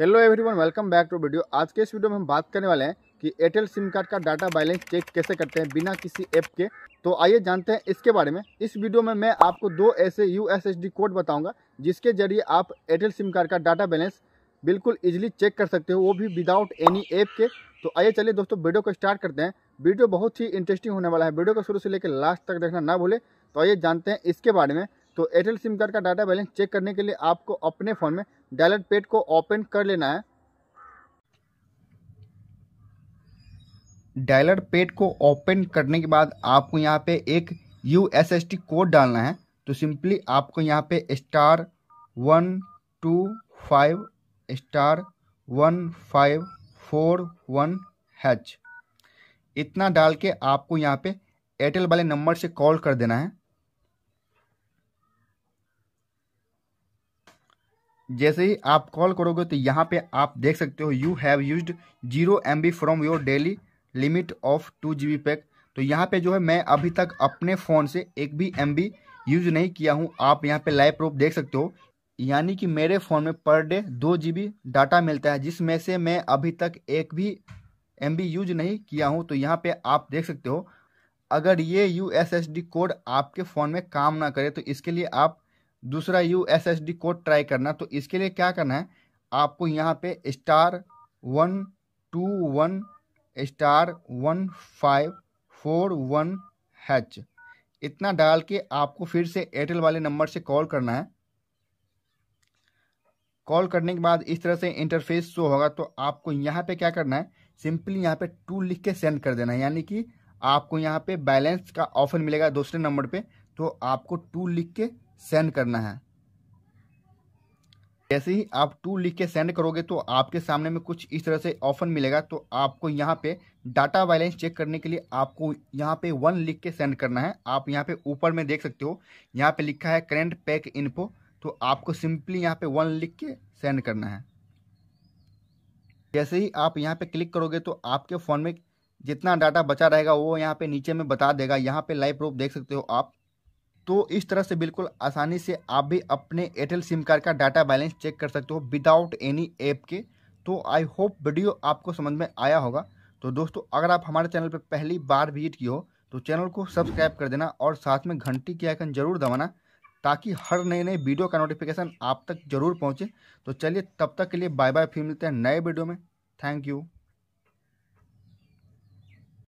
hello everyone welcome back to video आज के इस वीडियो में हम बात करने वाले हैं कि एयरटेल सिम कार्ड का डाटा बैलेंस चेक कैसे करते हैं बिना किसी ऐप के तो आइए जानते हैं इसके बारे में इस वीडियो में मैं आपको दो ऐसे यू कोड बताऊंगा जिसके जरिए आप एयरटेल सिम कार्ड का डाटा बैलेंस बिल्कुल ईजिली चेक कर सकते हो वो भी विदाउट एनी ऐप के तो आइए चलिए दोस्तों वीडियो को स्टार्ट करते हैं वीडियो बहुत ही इंटरेस्टिंग होने वाला है वीडियो को शुरू से लेकर लास्ट तक देखना ना भूले तो आइए जानते हैं इसके बारे में तो एयरटेल सिम कार्ड का डाटा बैलेंस चेक करने के लिए आपको अपने फ़ोन में डायलट पेड को ओपन कर लेना है डायलर पेड को ओपन करने के बाद आपको यहाँ पे एक U S S T code डालना है तो सिंपली आपको यहाँ पे star one two five star one five four one hash इतना डाल के आपको यहाँ पे एयरटेल वाले नंबर से कॉल कर देना है जैसे ही आप कॉल करोगे तो यहाँ पे आप देख सकते हो you have use zero M B from your daily limit of two G B pack तो यहाँ पे जो है मैं अभी तक अपने फ़ोन से एक भी एम बी यूज नहीं किया हूँ आप यहाँ पे लाइव प्रूफ देख सकते हो यानी कि मेरे फ़ोन में पर डे दो जी बी डाटा मिलता है जिसमें से मैं अभी तक एक भी एम बी यूज नहीं किया हूँ तो यहाँ पे आप देख सकते हो अगर ये U S S D code आपके फ़ोन में काम ना करे तो इसके लिए आप दूसरा U S S D code try करना तो इसके लिए क्या करना है आपको यहाँ पे star one two one star one five four one hash इतना डाल के आपको फिर से एयरटेल वाले नंबर से कॉल करना है कॉल करने के बाद इस तरह से इंटरफेस शो होगा तो आपको यहाँ पे क्या करना है सिंपली यहाँ पे टू लिख के सेंड कर देना है यानी कि आपको यहाँ पे बैलेंस का ऑफर मिलेगा दूसरे नंबर पे तो आपको टू लिख के सेंड करना है जैसे ही आप टू लिख के सेंड करोगे तो आपके सामने में कुछ इस तरह से ऑफर मिलेगा तो आपको यहाँ पे डाटा बैलेंस चेक करने के लिए आपको यहाँ पे वन लिख के सेंड करना है आप यहाँ पे ऊपर में देख सकते हो यहाँ पे लिखा है करेंट पैक इन्फो तो आपको सिंपली यहाँ पे वन लिख के सेंड करना है जैसे ही आप यहाँ पे क्लिक करोगे तो आपके फ़ोन में जितना डाटा बचा रहेगा वो यहाँ पे नीचे में बता देगा यहाँ पे लाइव प्रूफ देख सकते हो आप तो इस तरह से बिल्कुल आसानी से आप भी अपने एयरटेल सिम कार्ड का डाटा बैलेंस चेक कर सकते हो विदाउट एनी ऐप के तो आई होप वीडियो आपको समझ में आया होगा तो दोस्तों अगर आप हमारे चैनल पर पहली बार विजिट किए हो तो चैनल को सब्सक्राइब कर देना और साथ में घंटी के आइकन जरूर दबाना ताकि हर नए नए वीडियो का नोटिफिकेशन आप तक जरूर पहुंचे तो चलिए तब तक के लिए बाय बाय फिर मिलते हैं नए वीडियो में थैंक यू